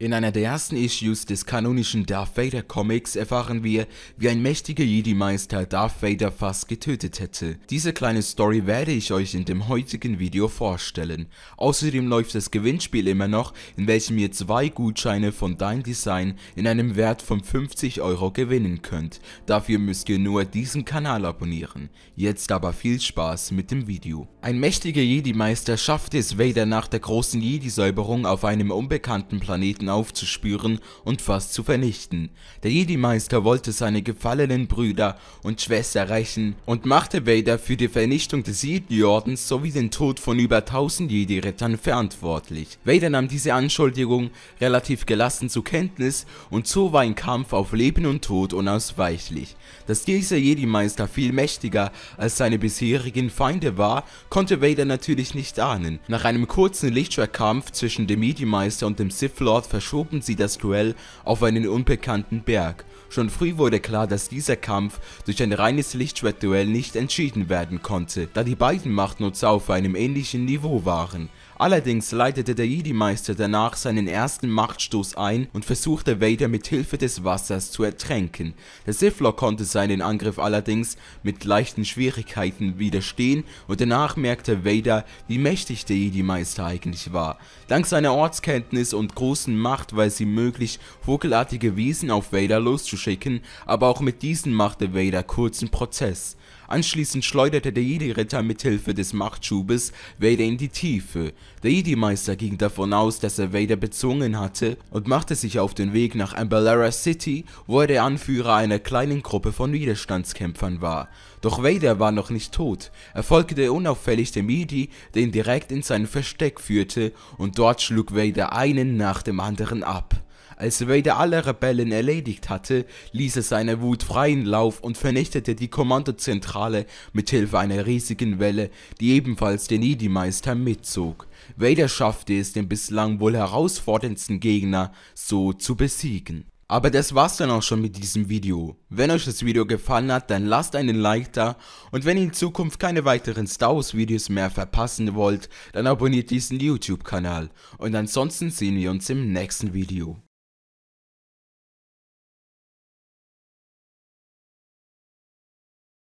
In einer der ersten Issues des kanonischen Darth Vader Comics erfahren wir, wie ein mächtiger Jedi-Meister Darth Vader fast getötet hätte. Diese kleine Story werde ich euch in dem heutigen Video vorstellen. Außerdem läuft das Gewinnspiel immer noch, in welchem ihr zwei Gutscheine von Dein Design in einem Wert von 50 Euro gewinnen könnt. Dafür müsst ihr nur diesen Kanal abonnieren. Jetzt aber viel Spaß mit dem Video. Ein mächtiger Jedi-Meister schaffte es Vader nach der großen Jedi-Säuberung auf einem unbekannten Planeten Gedanken aufzuspüren und fast zu vernichten. Der Jedi-Meister wollte seine gefallenen Brüder und Schwester rächen und machte Vader für die Vernichtung des Jedi-Ordens sowie den Tod von über 1000 Jedi-Rittern verantwortlich. Vader nahm diese Anschuldigung relativ gelassen zur Kenntnis und so war ein Kampf auf Leben und Tod unausweichlich. Dass dieser Jedi-Meister viel mächtiger als seine bisherigen Feinde war, konnte Vader natürlich nicht ahnen. Nach einem kurzen Lichtschwertkampf zwischen dem Jedi-Meister und dem Sith-Lord verschoben sie das Duell auf einen unbekannten Berg. Schon früh wurde klar, dass dieser Kampf durch ein reines Lichtschwertduell nicht entschieden werden konnte, da die beiden Machtnutzer auf einem ähnlichen Niveau waren. Allerdings leitete der Jedi-Meister danach seinen ersten Machtstoß ein und versuchte Vader mit Hilfe des Wassers zu ertränken. Der Siflor konnte seinen Angriff allerdings mit leichten Schwierigkeiten widerstehen und danach merkte Vader, wie mächtig der Jedi-Meister eigentlich war. Dank seiner Ortskenntnis und großen Macht war es ihm möglich, vogelartige Wesen auf Vader loszuschicken, aber auch mit diesen machte Vader kurzen Prozess Anschließend schleuderte der Jedi-Ritter mithilfe des Machtschubes Vader in die Tiefe. Der Jedi-Meister ging davon aus, dass er Vader bezwungen hatte und machte sich auf den Weg nach Ambalara City, wo er der Anführer einer kleinen Gruppe von Widerstandskämpfern war. Doch Vader war noch nicht tot, er folgte unauffällig dem Jedi, den direkt in sein Versteck führte und dort schlug Vader einen nach dem anderen ab. Als Vader alle Rebellen erledigt hatte, ließ er seine Wut freien Lauf und vernichtete die Kommandozentrale mit Hilfe einer riesigen Welle, die ebenfalls den idi meister mitzog. Vader schaffte es, den bislang wohl herausforderndsten Gegner so zu besiegen. Aber das war's dann auch schon mit diesem Video. Wenn euch das Video gefallen hat, dann lasst einen Like da und wenn ihr in Zukunft keine weiteren Star Wars Videos mehr verpassen wollt, dann abonniert diesen YouTube Kanal und ansonsten sehen wir uns im nächsten Video.